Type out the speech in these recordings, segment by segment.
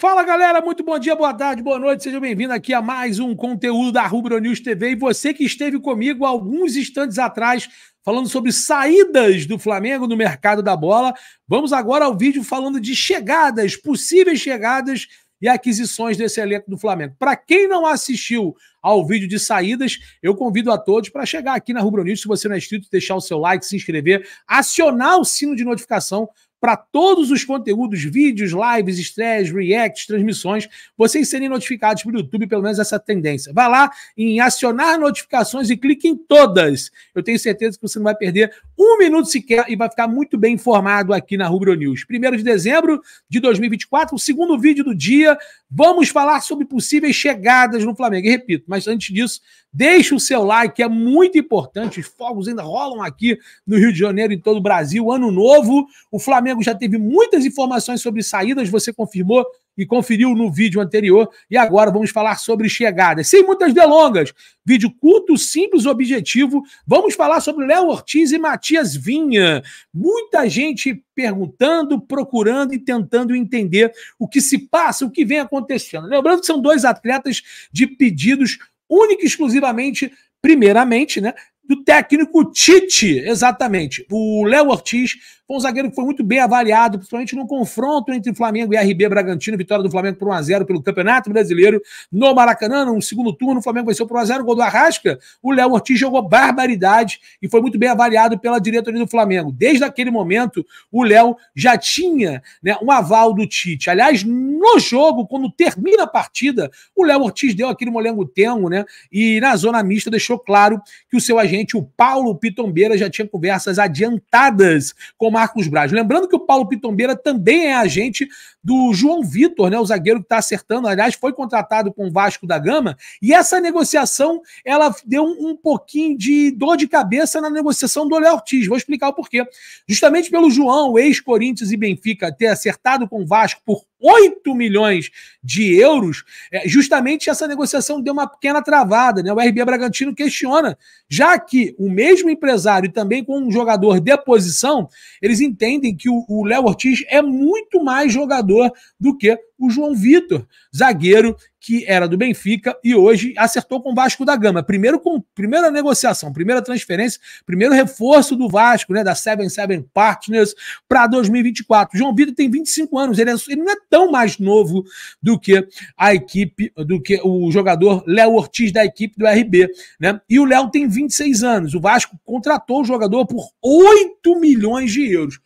Fala galera, muito bom dia, boa tarde, boa noite, seja bem-vindo aqui a mais um conteúdo da Rubro News TV. E você que esteve comigo alguns instantes atrás falando sobre saídas do Flamengo no mercado da bola, vamos agora ao vídeo falando de chegadas, possíveis chegadas e aquisições desse elenco do Flamengo. Para quem não assistiu ao vídeo de saídas, eu convido a todos para chegar aqui na Rubro News, se você não é inscrito, deixar o seu like, se inscrever, acionar o sino de notificação para todos os conteúdos, vídeos, lives, estreias, reacts, transmissões, vocês serem notificados pelo YouTube, pelo menos essa tendência. Vá lá em acionar notificações e clique em todas. Eu tenho certeza que você não vai perder um minuto sequer e vai ficar muito bem informado aqui na Rubro News. Primeiro de dezembro de 2024, o segundo vídeo do dia, vamos falar sobre possíveis chegadas no Flamengo. E repito, mas antes disso, deixe o seu like, que é muito importante. Os fogos ainda rolam aqui no Rio de Janeiro, em todo o Brasil. Ano novo, o Flamengo Flamengo já teve muitas informações sobre saídas, você confirmou e conferiu no vídeo anterior. E agora vamos falar sobre chegadas. Sem muitas delongas, vídeo curto, simples, objetivo. Vamos falar sobre Léo Ortiz e Matias Vinha. Muita gente perguntando, procurando e tentando entender o que se passa, o que vem acontecendo. Lembrando que são dois atletas de pedidos única e exclusivamente, primeiramente, né, do técnico Tite, exatamente. O Léo Ortiz foi um zagueiro que foi muito bem avaliado, principalmente no confronto entre Flamengo e RB Bragantino, vitória do Flamengo por 1x0 pelo Campeonato Brasileiro no Maracanã, no segundo turno, o Flamengo venceu por 1x0, gol do Arrasca. O Léo Ortiz jogou barbaridade e foi muito bem avaliado pela diretoria do Flamengo. Desde aquele momento, o Léo já tinha né, um aval do Tite. Aliás, no jogo, quando termina a partida, o Léo Ortiz deu aquele molengo tengo, né? E na zona mista deixou claro que o seu agente, o Paulo Pitombeira, já tinha conversas adiantadas com o Marcos Braz. Lembrando que o Paulo Pitombeira também é agente do João Vitor, né? O zagueiro que está acertando, aliás, foi contratado com o Vasco da Gama. E essa negociação, ela deu um, um pouquinho de dor de cabeça na negociação do Léo Ortiz. Vou explicar o porquê. Justamente pelo João, ex-Corinthians e Benfica, ter acertado com o Vasco por 8 milhões de euros, é, justamente essa negociação deu uma pequena travada. Né? O RB Bragantino questiona, já que o mesmo empresário, também com um jogador de posição, ele eles entendem que o Léo Ortiz é muito mais jogador do que o João Vitor, zagueiro que era do Benfica e hoje acertou com o Vasco da Gama. Primeiro com primeira negociação, primeira transferência, primeiro reforço do Vasco, né, da Seven Partners para 2024. João Vitor tem 25 anos, ele, é, ele, não é tão mais novo do que a equipe, do que o jogador Léo Ortiz da equipe do RB, né? E o Léo tem 26 anos. O Vasco contratou o jogador por 8 milhões de euros.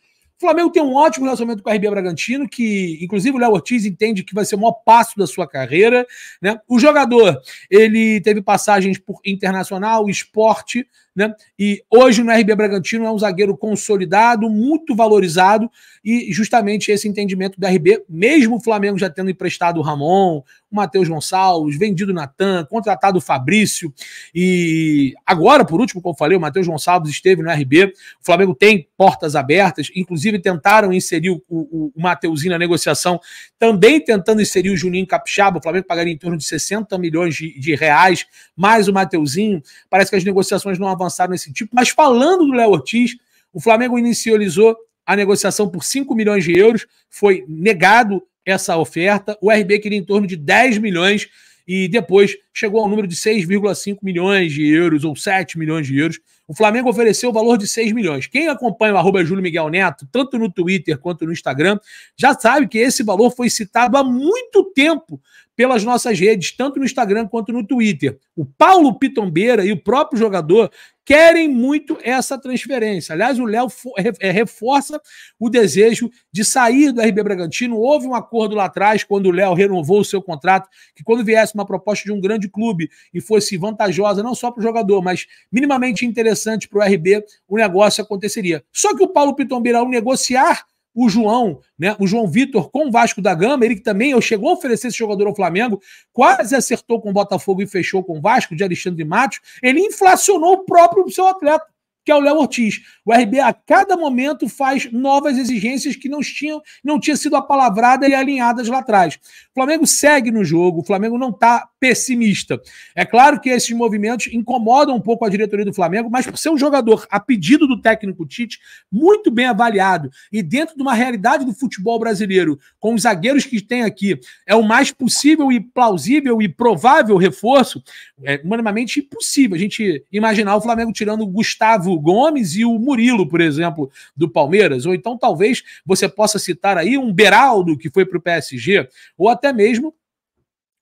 Flamengo tem um ótimo relacionamento com o RB Bragantino, que inclusive o Léo Ortiz entende que vai ser o maior passo da sua carreira. Né? O jogador, ele teve passagens por Internacional, Esporte, né? E hoje no RB Bragantino é um zagueiro consolidado, muito valorizado, e justamente esse entendimento do RB, mesmo o Flamengo já tendo emprestado o Ramon, o Matheus Gonçalves, vendido o Natan, contratado o Fabrício, e agora, por último, como falei, o Matheus Gonçalves esteve no RB, o Flamengo tem portas abertas, inclusive tentaram inserir o, o, o Mateuzinho na negociação, também tentando inserir o Juninho Capixaba, o Flamengo pagaria em torno de 60 milhões de, de reais, mais o Mateuzinho, parece que as negociações não avançaram lançado nesse tipo. Mas falando do Léo Ortiz, o Flamengo inicializou a negociação por 5 milhões de euros, foi negado essa oferta. O RB queria em torno de 10 milhões e depois chegou ao número de 6,5 milhões de euros ou 7 milhões de euros. O Flamengo ofereceu o valor de 6 milhões. Quem acompanha o arroba Júlio Miguel Neto, tanto no Twitter quanto no Instagram, já sabe que esse valor foi citado há muito tempo pelas nossas redes, tanto no Instagram quanto no Twitter. O Paulo Pitombeira e o próprio jogador querem muito essa transferência. Aliás, o Léo é, reforça o desejo de sair do RB Bragantino. Houve um acordo lá atrás, quando o Léo renovou o seu contrato, que quando viesse uma proposta de um grande de clube e fosse vantajosa não só para o jogador, mas minimamente interessante para o RB, o negócio aconteceria. Só que o Paulo Pitombeira, ao negociar o João, né, o João Vitor com o Vasco da Gama, ele que também chegou a oferecer esse jogador ao Flamengo, quase acertou com o Botafogo e fechou com o Vasco, de Alexandre Matos, ele inflacionou o próprio seu atleta que é o Léo Ortiz. O RB a cada momento faz novas exigências que não tinham, não tinham sido apalavradas e alinhadas lá atrás. O Flamengo segue no jogo, o Flamengo não está pessimista. É claro que esses movimentos incomodam um pouco a diretoria do Flamengo, mas por ser um jogador a pedido do técnico Tite, muito bem avaliado e dentro de uma realidade do futebol brasileiro, com os zagueiros que tem aqui, é o mais possível e plausível e provável reforço, é humanamente impossível a gente imaginar o Flamengo tirando o Gustavo Gomes e o Murilo, por exemplo, do Palmeiras. Ou então talvez você possa citar aí um Beraldo, que foi para o PSG, ou até mesmo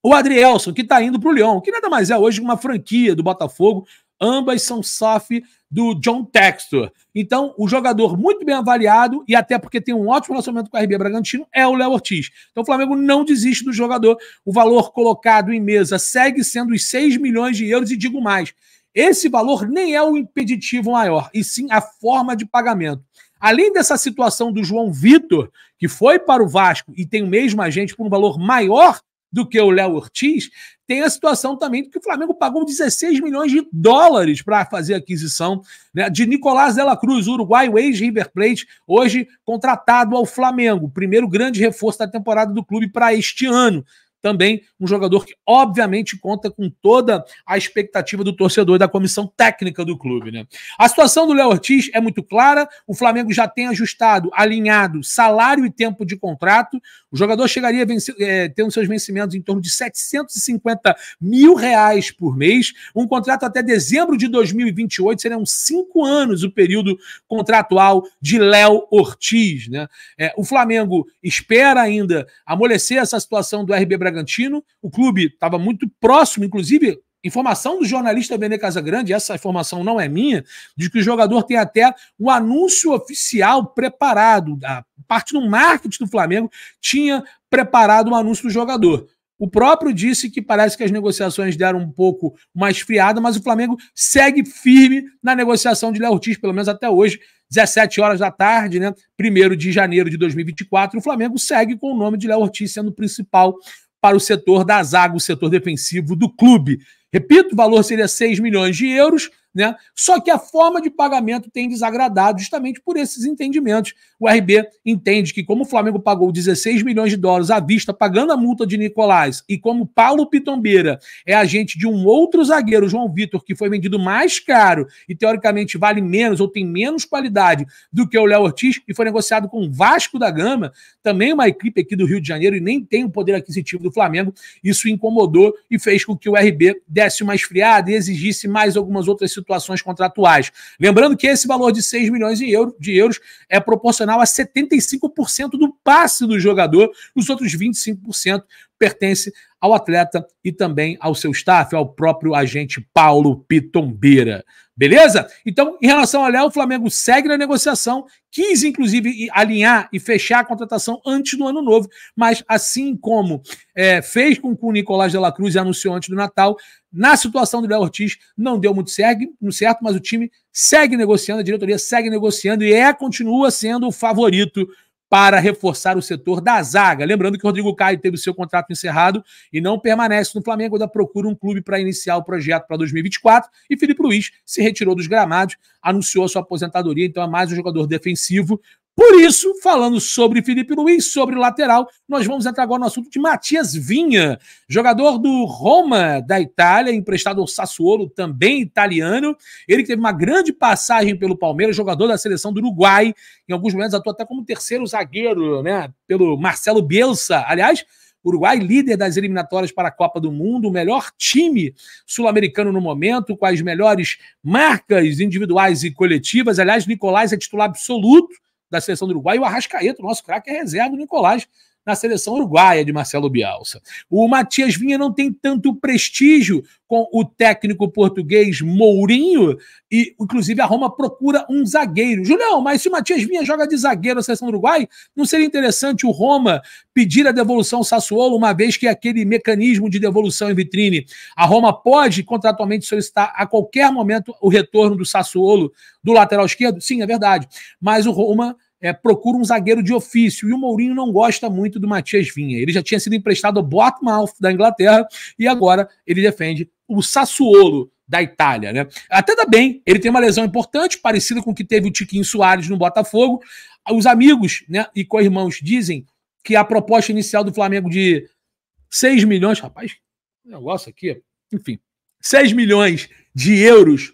o Adrielson, que está indo para o Leão, que nada mais é hoje uma franquia do Botafogo. Ambas são SAF do John Textor. Então, o jogador muito bem avaliado, e até porque tem um ótimo relacionamento com o RB Bragantino, é o Léo Ortiz. Então, o Flamengo não desiste do jogador. O valor colocado em mesa segue sendo os 6 milhões de euros, e digo mais: esse valor nem é o impeditivo maior, e sim a forma de pagamento. Além dessa situação do João Vitor, que foi para o Vasco e tem o mesmo agente por um valor maior do que o Léo Ortiz, tem a situação também que o Flamengo pagou 16 milhões de dólares para fazer a aquisição né, de Nicolás Dela Cruz, Uruguai, ex-River Plate, hoje contratado ao Flamengo. Primeiro grande reforço da temporada do clube para este ano também um jogador que, obviamente, conta com toda a expectativa do torcedor e da comissão técnica do clube. Né? A situação do Léo Ortiz é muito clara: o Flamengo já tem ajustado, alinhado salário e tempo de contrato. O jogador chegaria a vencer, é, tendo seus vencimentos em torno de 750 mil reais por mês. Um contrato até dezembro de 2028 Seriam cinco anos o período contratual de Léo Ortiz. Né? É, o Flamengo espera ainda amolecer essa situação do RB Bragantino. O clube estava muito próximo, inclusive informação do jornalista Benê Casagrande, essa informação não é minha, de que o jogador tem até o um anúncio oficial preparado. A parte do marketing do Flamengo tinha preparado o um anúncio do jogador. O próprio disse que parece que as negociações deram um pouco mais friada, mas o Flamengo segue firme na negociação de Léo Ortiz, pelo menos até hoje, 17 horas da tarde, né? 1 de janeiro de 2024, o Flamengo segue com o nome de Léo Ortiz sendo principal para o setor da zaga, o setor defensivo do clube. Repito, o valor seria 6 milhões de euros, né? Só que a forma de pagamento tem desagradado justamente por esses entendimentos. O RB entende que, como o Flamengo pagou 16 milhões de dólares à vista, pagando a multa de Nicolás, e como Paulo Pitombeira é agente de um outro zagueiro, João Vitor, que foi vendido mais caro e teoricamente vale menos ou tem menos qualidade do que o Léo Ortiz, e foi negociado com o Vasco da Gama, também uma equipe aqui do Rio de Janeiro e nem tem o poder aquisitivo do Flamengo, isso incomodou e fez com que o RB desse uma esfriada e exigisse mais algumas outras situações situações contratuais. Lembrando que esse valor de 6 milhões de, euro, de euros é proporcional a 75% do passe do jogador, os outros 25% pertence ao atleta e também ao seu staff, ao próprio agente Paulo Pitombeira. Beleza? Então, em relação a Léo, o Flamengo segue na negociação, quis inclusive alinhar e fechar a contratação antes do ano novo, mas assim como é, fez com que o Nicolás de la Cruz e anunciou antes do Natal, na situação do Léo Ortiz não deu muito certo, mas o time segue negociando, a diretoria segue negociando e é, continua sendo o favorito para reforçar o setor da zaga. Lembrando que o Rodrigo Caio teve o seu contrato encerrado e não permanece no Flamengo, ainda procura um clube para iniciar o projeto para 2024. E Felipe Luiz se retirou dos gramados, anunciou sua aposentadoria, então é mais um jogador defensivo por isso, falando sobre Felipe Luiz, sobre lateral, nós vamos entrar agora no assunto de Matias Vinha, jogador do Roma da Itália, emprestado ao Sassuolo, também italiano. Ele teve uma grande passagem pelo Palmeiras, jogador da seleção do Uruguai, em alguns momentos atuou até como terceiro zagueiro, né, pelo Marcelo Bielsa. Aliás, Uruguai, líder das eliminatórias para a Copa do Mundo, o melhor time sul-americano no momento, com as melhores marcas individuais e coletivas. Aliás, Nicolás é titular absoluto da seleção do Uruguai, e o Arrascaeta, o nosso craque, é reserva do Nicolás na seleção uruguaia de Marcelo Bielsa. O Matias Vinha não tem tanto prestígio com o técnico português Mourinho, e inclusive a Roma procura um zagueiro. Julião, mas se o Matias Vinha joga de zagueiro na seleção do Uruguai, não seria interessante o Roma pedir a devolução Sassuolo, uma vez que é aquele mecanismo de devolução em vitrine, a Roma pode contratualmente solicitar a qualquer momento o retorno do Sassuolo do lateral esquerdo? Sim, é verdade. Mas o Roma é, procura um zagueiro de ofício. E o Mourinho não gosta muito do Matias Vinha. Ele já tinha sido emprestado ao Bournemouth da Inglaterra e agora ele defende o Sassuolo da Itália, né? Até dá bem, ele tem uma lesão importante, parecida com o que teve o Tiquinho Soares no Botafogo. Os amigos né, e co-irmãos dizem que a proposta inicial do Flamengo de 6 milhões, rapaz, negócio aqui, enfim, 6 milhões de euros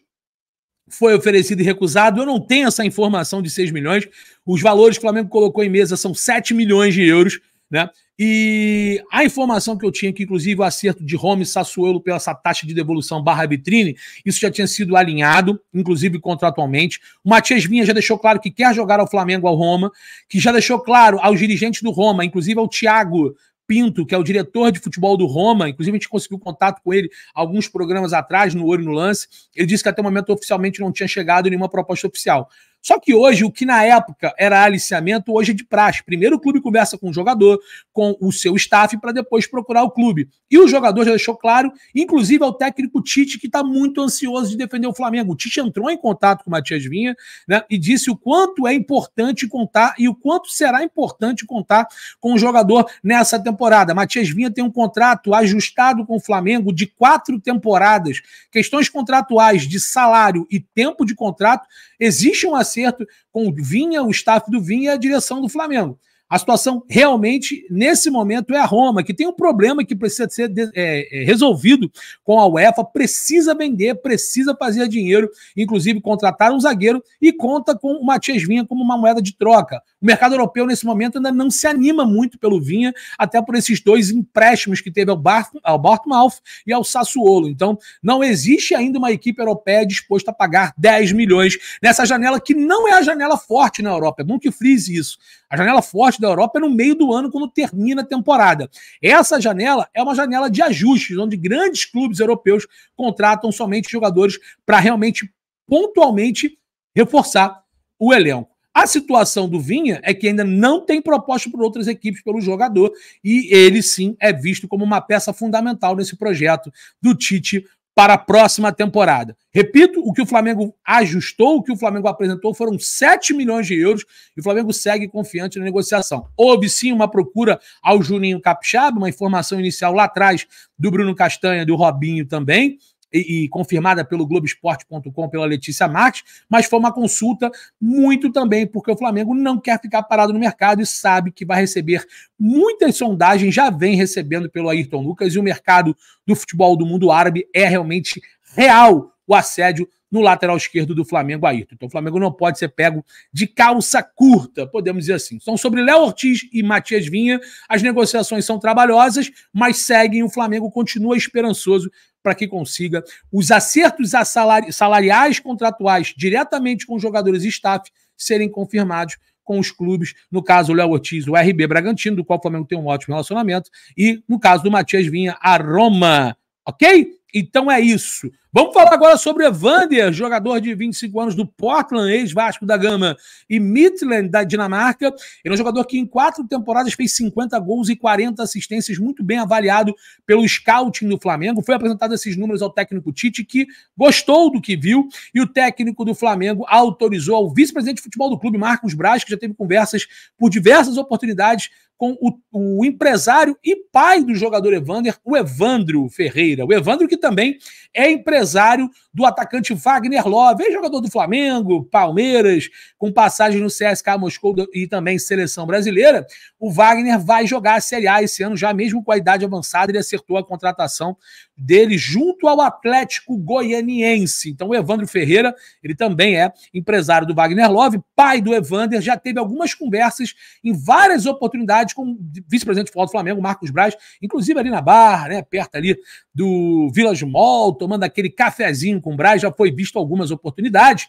foi oferecido e recusado. Eu não tenho essa informação de 6 milhões. Os valores que o Flamengo colocou em mesa são 7 milhões de euros, né? E a informação que eu tinha, que inclusive o acerto de Rome Sassuolo pela essa taxa de devolução barra vitrine, isso já tinha sido alinhado, inclusive contratualmente. O Matias Vinha já deixou claro que quer jogar ao Flamengo ao Roma, que já deixou claro aos dirigentes do Roma, inclusive ao Thiago Pinto, que é o diretor de futebol do Roma, inclusive a gente conseguiu contato com ele alguns programas atrás, no Olho no Lance, ele disse que até o momento oficialmente não tinha chegado nenhuma proposta oficial. Só que hoje, o que na época era aliciamento, hoje é de praxe. Primeiro o clube conversa com o jogador, com o seu staff, para depois procurar o clube. E o jogador já deixou claro, inclusive ao técnico Tite, que está muito ansioso de defender o Flamengo. O Tite entrou em contato com o Matias Vinha né, e disse o quanto é importante contar e o quanto será importante contar com o jogador nessa temporada. Matias Vinha tem um contrato ajustado com o Flamengo de quatro temporadas. Questões contratuais de salário e tempo de contrato, existem uma acerto com o Vinha, o staff do Vinha e a direção do Flamengo. A situação realmente, nesse momento, é a Roma, que tem um problema que precisa ser é, é, resolvido com a UEFA, precisa vender, precisa fazer dinheiro, inclusive contratar um zagueiro e conta com o Matias Vinha como uma moeda de troca. O mercado europeu, nesse momento, ainda não se anima muito pelo Vinha, até por esses dois empréstimos que teve ao, Bar ao Bartmouth e ao Sassuolo. Então, não existe ainda uma equipe europeia disposta a pagar 10 milhões nessa janela que não é a janela forte na Europa. É bom que frise isso. A janela forte da Europa é no meio do ano, quando termina a temporada. Essa janela é uma janela de ajustes, onde grandes clubes europeus contratam somente jogadores para realmente, pontualmente, reforçar o elenco. A situação do Vinha é que ainda não tem proposta por outras equipes pelo jogador e ele sim é visto como uma peça fundamental nesse projeto do Tite para a próxima temporada. Repito, o que o Flamengo ajustou, o que o Flamengo apresentou foram 7 milhões de euros e o Flamengo segue confiante na negociação. Houve sim uma procura ao Juninho Capixaba, uma informação inicial lá atrás do Bruno Castanha, do Robinho também, e, e confirmada pelo Globoesporte.com, pela Letícia Marques, mas foi uma consulta muito também porque o Flamengo não quer ficar parado no mercado e sabe que vai receber muitas sondagens, já vem recebendo pelo Ayrton Lucas, e o mercado do futebol do mundo árabe é realmente real o assédio no lateral esquerdo do Flamengo, Ayrton. Então o Flamengo não pode ser pego de calça curta, podemos dizer assim. Então, sobre Léo Ortiz e Matias Vinha, as negociações são trabalhosas, mas seguem. O Flamengo continua esperançoso para que consiga os acertos salari salariais contratuais diretamente com jogadores e staff serem confirmados com os clubes, no caso o Léo Ortiz, o RB Bragantino, do qual o Flamengo tem um ótimo relacionamento, e no caso do Matias Vinha, a Roma, ok? Então é isso. Vamos falar agora sobre Evander, jogador de 25 anos do Portland, ex-Vasco da Gama e Midland da Dinamarca. Ele é um jogador que em quatro temporadas fez 50 gols e 40 assistências, muito bem avaliado pelo scouting do Flamengo. Foi apresentado esses números ao técnico Tite, que gostou do que viu, e o técnico do Flamengo autorizou ao vice-presidente de futebol do clube, Marcos Braz, que já teve conversas por diversas oportunidades com o, o, empresário e pai do jogador Evander, o Evandro Ferreira. O Evandro, que também é empresário do atacante Wagner Love, jogador do Flamengo, Palmeiras, com passagem no CSK Moscou e também seleção brasileira. O Wagner vai jogar a Série A esse ano, já mesmo com a idade avançada, ele acertou a contratação dele junto ao Atlético Goianiense. Então, o Evandro Ferreira, ele também é empresário do Wagner Love, pai do Evander, já teve algumas conversas em várias oportunidades com o vice-presidente do Flamengo, Marcos Braz, inclusive ali na Barra, né, perto ali do Village Mall, tomando aquele cafezinho com o Braz, já foi visto algumas oportunidades.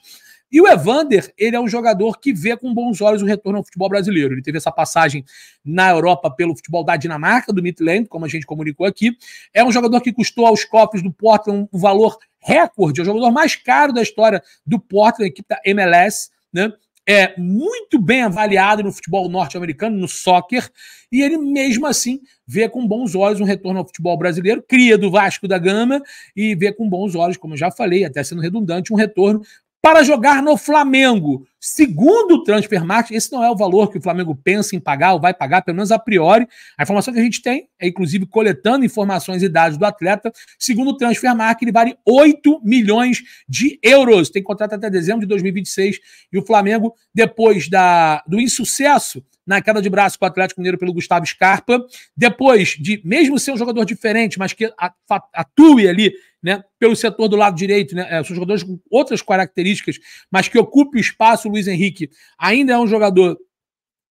E o Evander, ele é um jogador que vê com bons olhos o retorno ao futebol brasileiro. Ele teve essa passagem na Europa pelo futebol da Dinamarca, do Midland, como a gente comunicou aqui. É um jogador que custou aos cofres do Portland um valor recorde, é o jogador mais caro da história do Portland, equipe da MLS, né? É muito bem avaliado no futebol norte-americano, no soccer, e ele mesmo assim vê com bons olhos um retorno ao futebol brasileiro, cria do Vasco da Gama e vê com bons olhos, como eu já falei, até sendo redundante, um retorno para jogar no Flamengo. Segundo o Transfermarkt, esse não é o valor que o Flamengo pensa em pagar ou vai pagar, pelo menos a priori. A informação que a gente tem é, inclusive, coletando informações e dados do atleta. Segundo o Transfermarkt, ele vale 8 milhões de euros. Tem contrato até dezembro de 2026. E o Flamengo, depois da, do insucesso na queda de braço com o Atlético Mineiro pelo Gustavo Scarpa. Depois de, mesmo ser um jogador diferente, mas que atue ali né, pelo setor do lado direito, né, é, são jogadores com outras características, mas que ocupe o espaço, o Luiz Henrique ainda é um jogador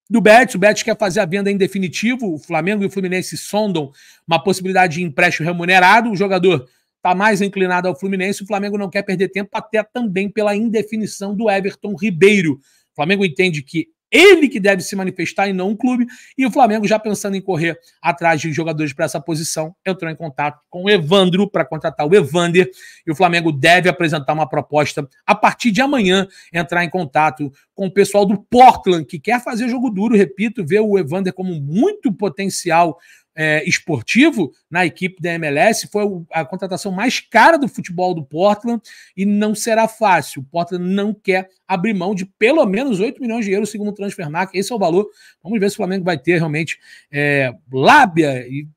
do Betis. O Betis quer fazer a venda em definitivo. O Flamengo e o Fluminense sondam uma possibilidade de empréstimo remunerado. O jogador está mais inclinado ao Fluminense. O Flamengo não quer perder tempo, até também pela indefinição do Everton Ribeiro. O Flamengo entende que ele que deve se manifestar e não um clube. E o Flamengo, já pensando em correr atrás de jogadores para essa posição, entrou em contato com o Evandro para contratar o Evander. E o Flamengo deve apresentar uma proposta a partir de amanhã, entrar em contato com o pessoal do Portland, que quer fazer jogo duro, repito, ver o Evander como muito potencial é, esportivo na equipe da MLS, foi a contratação mais cara do futebol do Portland e não será fácil. O Portland não quer abrir mão de pelo menos 8 milhões de euros, segundo o Transfermarkt Esse é o valor. Vamos ver se o Flamengo vai ter realmente é, lábia e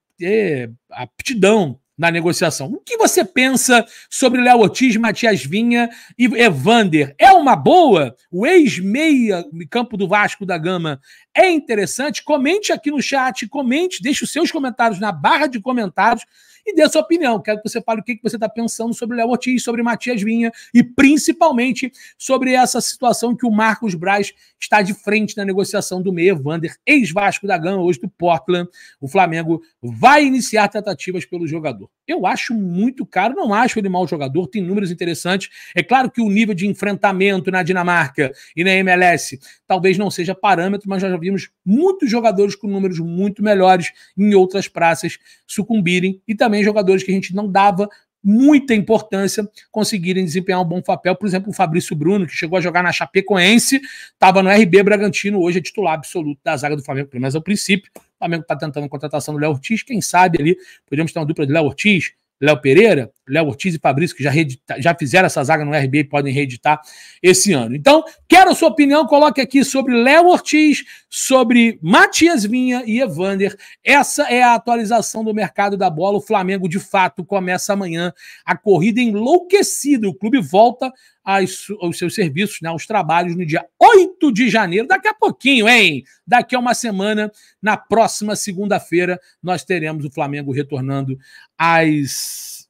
aptidão na negociação. O que você pensa sobre Léo Ortiz, Matias Vinha e Evander? É uma boa? O ex-meia campo do Vasco da Gama é interessante, comente aqui no chat, comente, deixe os seus comentários na barra de comentários e dê sua opinião. Quero que você fale o que você está pensando sobre Léo Ortiz, sobre Matias Vinha e principalmente sobre essa situação que o Marcos Braz está de frente na negociação do Meia Vander, ex-Vasco da Gama, hoje do Portland. O Flamengo vai iniciar tentativas pelo jogador. Eu acho muito caro, não acho ele mau jogador, tem números interessantes. É claro que o nível de enfrentamento na Dinamarca e na MLS talvez não seja parâmetro, mas nós vimos muitos jogadores com números muito melhores em outras praças sucumbirem e também jogadores que a gente não dava muita importância conseguirem desempenhar um bom papel. Por exemplo, o Fabrício Bruno, que chegou a jogar na Chapecoense, estava no RB Bragantino, hoje é titular absoluto da zaga do Flamengo, pelo menos ao princípio. O Flamengo está tentando a contratação do Léo Ortiz, quem sabe ali, podemos ter uma dupla de Léo Ortiz, Léo Pereira, Léo Ortiz e Fabrício, que já, reedita, já fizeram essa zaga no RB e podem reeditar esse ano. Então, quero a sua opinião, coloque aqui sobre Léo Ortiz, sobre Matias Vinha e Evander. Essa é a atualização do mercado da bola. O Flamengo, de fato, começa amanhã a corrida enlouquecida. O clube volta as, os seus serviços, né, os trabalhos no dia 8 de janeiro, daqui a pouquinho, hein? Daqui a uma semana, na próxima segunda-feira, nós teremos o Flamengo retornando às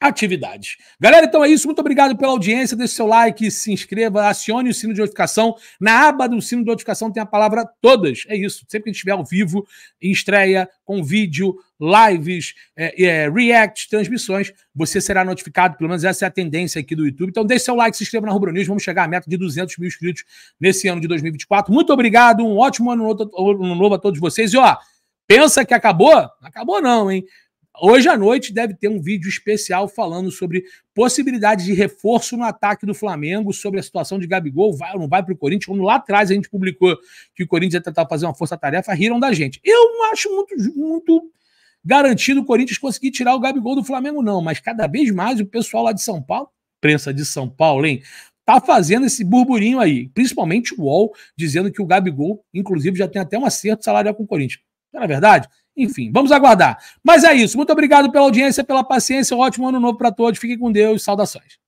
atividades. Galera, então é isso. Muito obrigado pela audiência. Deixe seu like, se inscreva, acione o sino de notificação. Na aba do sino de notificação tem a palavra todas. É isso. Sempre que a gente estiver ao vivo, em estreia, com vídeo, lives, é, é, reacts, transmissões, você será notificado. Pelo menos essa é a tendência aqui do YouTube. Então deixe seu like, se inscreva na Rubro News. Vamos chegar à meta de 200 mil inscritos nesse ano de 2024. Muito obrigado. Um ótimo ano novo, ano novo a todos vocês. E ó, pensa que acabou? Acabou não, hein? Hoje à noite deve ter um vídeo especial falando sobre possibilidade de reforço no ataque do Flamengo, sobre a situação de Gabigol, vai ou não vai para o Corinthians. Como lá atrás a gente publicou que o Corinthians ia tentar fazer uma força-tarefa, riram da gente. Eu não acho muito, muito garantido o Corinthians conseguir tirar o Gabigol do Flamengo, não, mas cada vez mais o pessoal lá de São Paulo, prensa de São Paulo, hein? tá fazendo esse burburinho aí, principalmente o UOL, dizendo que o Gabigol, inclusive, já tem até um acerto salarial com o Corinthians. Não é verdade? Enfim, vamos aguardar. Mas é isso. Muito obrigado pela audiência, pela paciência. Um ótimo ano novo para todos. Fiquem com Deus. Saudações.